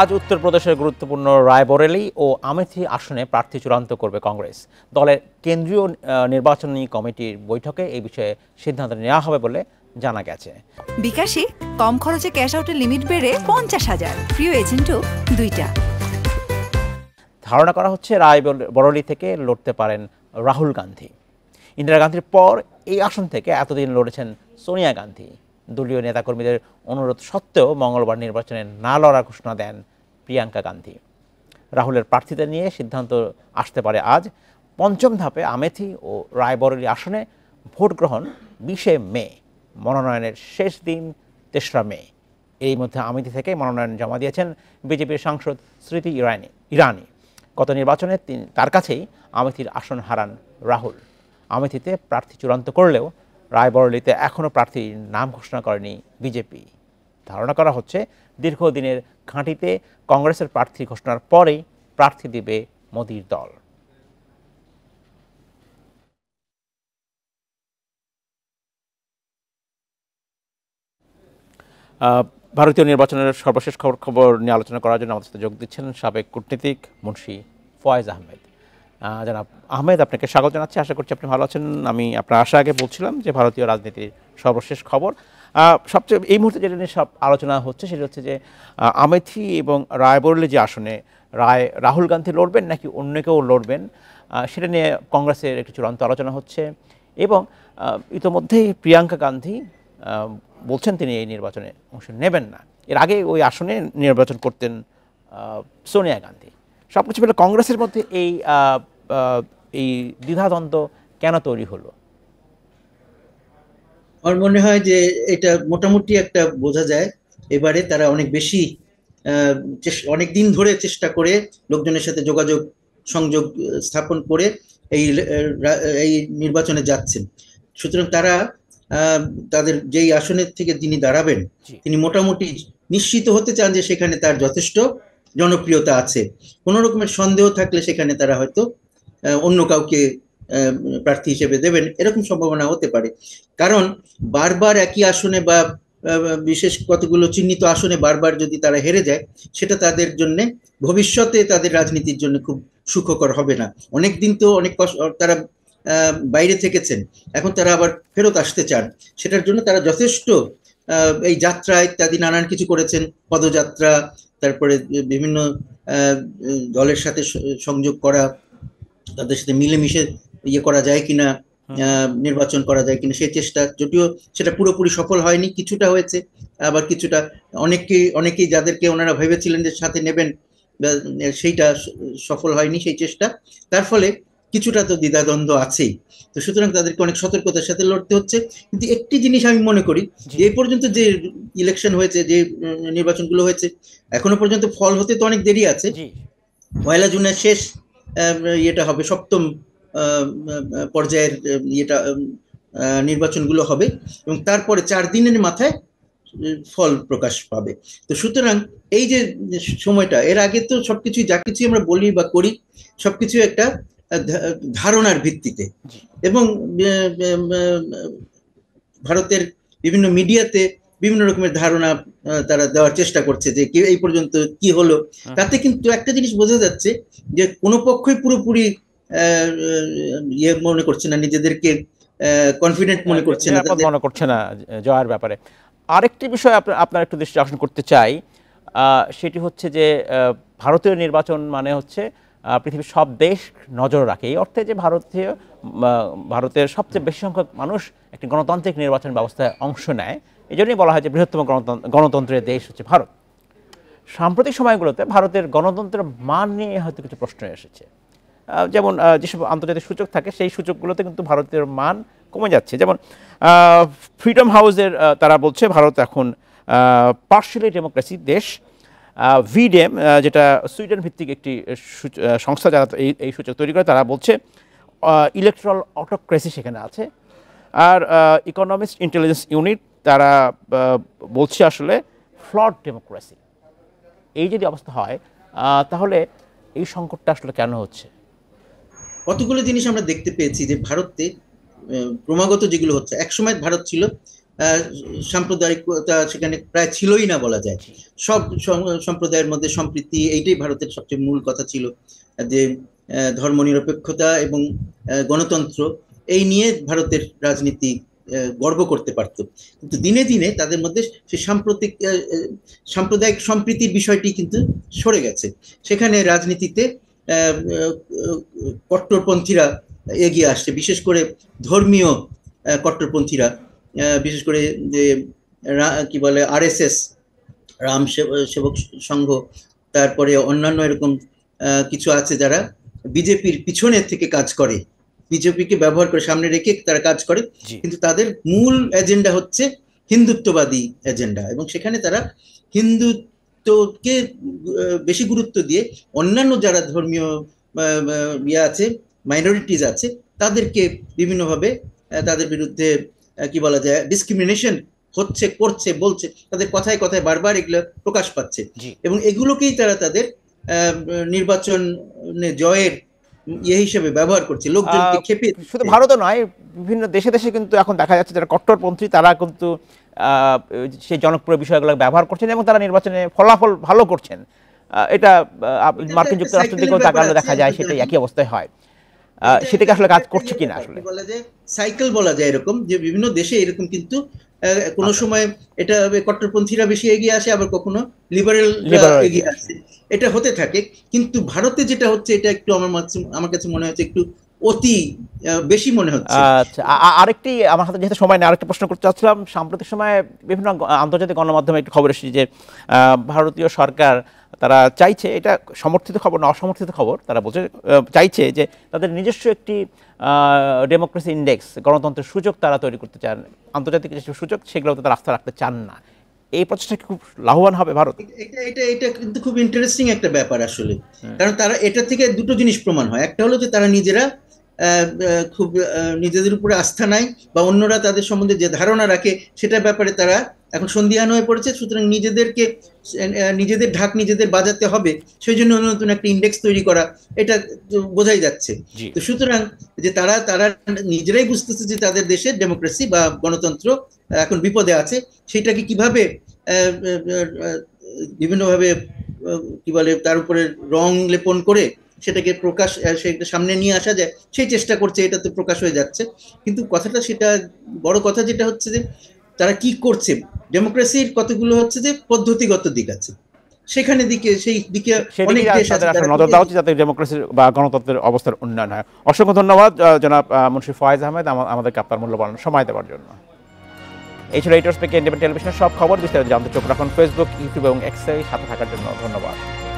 আজ উত্তরপ্রদেশের গুরুত্বপূর্ণ রায়বরেলি ও আমেথি আসনে প্রার্থী চূড়ান্ত করবে কংগ্রেস দলের কেন্দ্রীয় নির্বাচনী কমিটির বৈঠকে এই বিষয়ে সিদ্ধান্ত নেওয়া হবে বলে জানা গেছে বিকাশে কম খরচে ক্যাশ আউটের লিমিট বেড়ে পঞ্চাশ হাজার প্রিয় এজেন্টও দুইটা ধারণা করা হচ্ছে রায় বরলি থেকে লড়তে পারেন রাহুল গান্ধী ইন্দিরা গান্ধীর পর এই আসন থেকে এতদিন লড়েছেন সোনিয়া গান্ধী দলীয় নেতাকর্মীদের অনুরোধ সত্ত্বেও মঙ্গলবার নির্বাচনে না লড়ার ঘোষণা দেন প্রিয়াঙ্কা গান্ধী রাহুলের প্রার্থীদের নিয়ে সিদ্ধান্ত আসতে পারে আজ পঞ্চম ধাপে আমেথি ও রায়বরেলি আসনে ভোট গ্রহণ বিশে মে মনোনয়নের শেষ দিন তেসরা মে এই মধ্যে আমেথি থেকে মনোনয়ন জমা দিয়েছেন বিজেপির সাংসদ স্মৃতি ইরানি ইরানি গত নির্বাচনে তার কাছেই আমেথির আসন হারান রাহুল আমেথিতে প্রার্থী চূড়ান্ত করলেও রায়বরেলিতে এখনও প্রার্থীর নাম ঘোষণা করেনি বিজেপি ধারণা করা হচ্ছে দীর্ঘদিনের ঘাঁটিতে কংগ্রেসের প্রার্থী ঘোষণার পরেই প্রার্থী দেবে মোদির দল ভারতীয় নির্বাচনের সর্বশেষ খবর খবর নিয়ে আলোচনা করার জন্য আমাদের সাথে যোগ দিচ্ছেন সাবেক কূটনীতিক মুন্সি ফয়েজ আহমেদ জনাব আহমেদ আপনাকে স্বাগত জানাচ্ছি আশা করছি আপনি ভালো আছেন আমি আপনার আশা আগে বলছিলাম যে ভারতীয় রাজনীতির সর্বশেষ খবর সবচেয়ে এই মুহূর্তে যেটা নিয়ে সব আলোচনা হচ্ছে সেটা হচ্ছে যে আমেথি এবং রায়বরেলি যে আসনে রায় রাহুল গান্ধী লড়বেন নাকি অন্য কেউ লড়বেন সেটা নিয়ে কংগ্রেসের একটি চূড়ান্ত আলোচনা হচ্ছে এবং ইতোমধ্যেই প্রিয়াঙ্কা গান্ধী বলছেন তিনি এই নির্বাচনে অংশ নেবেন না এর আগে ওই আসনে নির্বাচন করতেন সোনিয়া গান্ধী সব কিছু মিলে কংগ্রেসের মধ্যে এই এই দ্বিধাদ্বন্দ্ব কেন তৈরি হলো আমার মনে হয় যে এটা মোটামুটি একটা বোঝা যায় এবারে তারা অনেক বেশি অনেক দিন ধরে চেষ্টা করে লোকজনের সাথে যোগাযোগ সংযোগ স্থাপন করে এই এই নির্বাচনে যাচ্ছেন সুতরাং তারা তাদের যেই আসনের থেকে তিনি দাঁড়াবেন তিনি মোটামুটি নিশ্চিত হতে চান যে সেখানে তার যথেষ্ট জনপ্রিয়তা আছে কোনো রকমের সন্দেহ থাকলে সেখানে তারা হয়তো অন্য কাউকে প্রার্থী হিসেবে দেবেন এরকম সম্ভাবনা হতে পারে কারণ বারবার একই আসনে বা বিশেষ কতগুলো চিহ্নিত আসনে বারবার যদি তারা হেরে যায় সেটা তাদের জন্য ভবিষ্যতে তাদের রাজনীতির জন্য খুব সুখকর হবে না অনেক দিন তো অনেক তারা বাইরে থেকেছেন এখন তারা আবার ফেরত আসতে চান সেটার জন্য তারা যথেষ্ট এই যাত্রা ইত্যাদি নানান কিছু করেছেন পদযাত্রা তারপরে বিভিন্ন দলের সাথে সংযোগ করা তাদের সাথে মিলেমিশে ইয়ে করা যায় কিনা নির্বাচন করা যায় কিনা সেই চেষ্টা যদিও সেটা পুরোপুরি সফল হয়নি কিছুটা হয়েছে আবার কিছুটা অনেককেই অনেকেই যাদেরকে ওনারা ভেবেছিলেন যে সাথে নেবেন সেইটা সফল হয়নি সেই চেষ্টা তার ফলে কিছুটা তো দ্বিধাদ্বন্দ্ব আছেই তো সুতরাং তাদেরকে অনেক সতর্কতার সাথে লড়তে হচ্ছে কিন্তু একটি জিনিস আমি মনে করি এই পর্যন্ত যে ইলেকশন হয়েছে যে নির্বাচনগুলো হয়েছে এখনো পর্যন্ত ফল হতে তো অনেক দেরি আছে পয়লা জুনের শেষ ইয়েটা হবে সপ্তম পর্যায়ের ইয়েটা নির্বাচনগুলো হবে এবং তারপরে চার দিনের মাথায় ফল প্রকাশ পাবে তো সুতরাং এই যে সময়টা এর আগে তো সবকিছুই যা কিছুই আমরা বলি বা করি সবকিছু একটা ধারণার ভিত্তিতে এবং ভারতের বিভিন্ন মিডিয়াতে বিভিন্ন রকমের ধারণা তারা দেওয়ার চেষ্টা করছে যে কে এই পর্যন্ত কি হলো তাতে কিন্তু একটা জিনিস বোঝা যাচ্ছে যে কোনো পক্ষই পুরোপুরি ইয়ে মনে করছে না নিজেদেরকে কনফিডেন্ট মনে করছে না মনে করছে না জয়ের ব্যাপারে আরেকটি বিষয় আপনার একটু দৃষ্টি আকর্ষণ করতে চাই সেটি হচ্ছে যে ভারতীয় নির্বাচন মানে হচ্ছে পৃথিবীর সব দেশ নজর রাখে এই অর্থে যে ভারতীয় ভারতের সবচেয়ে বেশি সংখ্যক মানুষ একটি গণতান্ত্রিক নির্বাচন ব্যবস্থায় অংশ নেয় এই জন্যই বলা হয় যে বৃহত্তম গণতন্ত্রের দেশ হচ্ছে ভারত সাম্প্রতিক সময়গুলোতে ভারতের গণতন্ত্রের মান নিয়ে হয়তো কিছু প্রশ্ন এসেছে যেমন যেসব আন্তর্জাতিক সূচক থাকে সেই সূচকগুলোতে কিন্তু ভারতের মান কমে যাচ্ছে যেমন ফ্রিডম হাউসের তারা বলছে ভারত এখন পার্শলি ডেমোক্রেসি দেশ ভিডিএম যেটা সুইডেন ভিত্তিক একটি সংস্থা যারা এই এই সূচক তৈরি করে তারা বলছে ইলেকট্রাল অটোক্রেসি সেখানে আছে আর ইকোনমিক্স ইন্টেলিজেন্স ইউনিট তারা বলছে আসলে ফ্লড ডেমোক্রেসি এই যদি অবস্থা হয় তাহলে এই সংকটটা আসলে কেন হচ্ছে কতগুলো জিনিস আমরা দেখতে পেয়েছি যে ভারতে ক্রমাগত যেগুলো হচ্ছে একসময় ভারত ছিল সাম্প্রদায়িকতা সেখানে প্রায় ছিলই না বলা যায় সব সম্প্রদায়ের মধ্যে সম্প্রীতি এইটাই ভারতের সবচেয়ে মূল কথা ছিল যে ধর্মনিরপেক্ষতা এবং গণতন্ত্র এই নিয়ে ভারতের রাজনীতি গর্ব করতে পারত কিন্তু দিনে দিনে তাদের মধ্যে সেই সাম্প্রতিক সাম্প্রদায়িক সম্প্রীতির বিষয়টি কিন্তু সরে গেছে সেখানে রাজনীতিতে কট্টরপন্থীরা এগিয়ে আসছে বিশেষ করে ধর্মীয় কট্টরপন্থীরা বিশেষ করে যে কি বলে আরএসএস রাম সেবক সংঘ তারপরে অন্যান্য এরকম কিছু আছে যারা বিজেপির পিছনের থেকে কাজ করে বিজেপিকে ব্যবহার করে সামনে রেখে তারা কাজ করে কিন্তু তাদের মূল এজেন্ডা হচ্ছে হিন্দুত্ববাদী এজেন্ডা এবং সেখানে তারা হিন্দুত্বকে বেশি গুরুত্ব দিয়ে অন্যান্য যারা ধর্মীয় ইয়ে আছে মাইনরিটিজ আছে তাদেরকে বিভিন্নভাবে তাদের বিরুদ্ধে কি বলা যায় ডিসক্রিমিনেশন হচ্ছে করছে বলছে তাদের কথায় কথায় বারবার এগুলো প্রকাশ পাচ্ছে এবং এগুলোকেই তারা তাদের নির্বাচনে জয়ের ইয়ে হিসেবে ব্যবহার করছে লোকজনকে খেপে শুধু ভারতও নয় বিভিন্ন দেশে দেশে কিন্তু এখন দেখা যাচ্ছে যারা কট্টরপন্থী তারা কিন্তু সেই জনপ্রিয় বিষয়গুলো ব্যবহার করছেন এবং তারা নির্বাচনে ফলাফল ভালো করছেন এটা মার্কিন যুক্তরাষ্ট্র দিকেও তাকালে দেখা যায় সেটাই একই অবস্থায় হয় সেটাকে আসলে কাজ করছে কিনা আসলে বলা যায় সাইকেল বলা যায় এরকম যে বিভিন্ন দেশে এরকম কিন্তু কোন আচ্ছা। সময় এটা কট্টরপন্থীরা বেশি এগিয়ে আসে আবার কখনো লিবারেল এগিয়ে আসে এটা হতে থাকে কিন্তু ভারতে যেটা হচ্ছে এটা একটু আমার আমার কাছে মনে হচ্ছে একটু অতি বেশি মনে হচ্ছে আচ্ছা আরেকটি আমার হাতে যেহেতু সময় নেই আরেকটা প্রশ্ন করতে চাচ্ছিলাম সাম্প্রতিক সময়ে বিভিন্ন আন্তর্জাতিক গণমাধ্যমে একটি খবর এসেছে যে ভারতীয় সরকার তারা চাইছে এটা সমর্থিত খবর না অসমর্থিত খবর তারা বলছে চাইছে যে তাদের নিজস্ব একটি ডেমোক্রেসি ইন্ডেক্স গণতন্ত্রের সুযোগ তারা তৈরি করতে চান আন্তর্জাতিক যেসব সুযোগ সেগুলোতে তারা আস্থা রাখতে চান না এই প্রচেষ্টা খুব লাভবান হবে ভারত এটা এটা এটা কিন্তু খুব ইন্টারেস্টিং একটা ব্যাপার আসলে হ্যাঁ। কারণ তারা এটা থেকে দুটো জিনিস প্রমাণ হয় একটা হলো যে তারা নিজেরা খুব নিজেদের উপরে আস্থা নাই বা অন্যরা তাদের সম্বন্ধে যে ধারণা রাখে সেটার ব্যাপারে তারা এখন সন্ধিহান হয়ে পড়েছে সুতরাং নিজেদেরকে নিজেদের ঢাক নিজেদের বাজাতে হবে সেই জন্য নতুন একটা ইন্ডেক্স তৈরি করা এটা বোঝাই যাচ্ছে তো সুতরাং যে তারা তারা নিজেরাই বুঝতেছে যে তাদের দেশে ডেমোক্রেসি বা গণতন্ত্র এখন বিপদে আছে সেটাকে কিভাবে বিভিন্নভাবে কি বলে তার উপরে রং লেপন করে সেটাকে প্রকাশ সেটা সামনে নিয়ে আসা যায় সেই চেষ্টা করছে এটা তো প্রকাশ হয়ে যাচ্ছে কিন্তু কথাটা সেটা বড় কথা যেটা হচ্ছে যে তারা কি করছে ডেমোক্রেসির কতগুলো হচ্ছে যে পদ্ধতিগত দিক আছে সেখানে দিকে সেই দিকে অনেক দেশ আছে নজর দেওয়া উচিত যাতে ডেমোক্রেসির বা গণতন্ত্রের অবস্থার উন্নয়ন হয় অসংখ্য ধন্যবাদ জনাব মুন্সি ফয়েজ আহমেদ আমাদেরকে আপনার মূল্যবান সময় দেওয়ার জন্য এই ছিল ইন্ডিপেন্ডেন্ট টেলিভিশনের সব খবর বিস্তারিত জানতে চোখ রাখুন ফেসবুক ইউটিউব এবং এক্সে সাথে থাকার জন্য ধন্যবাদ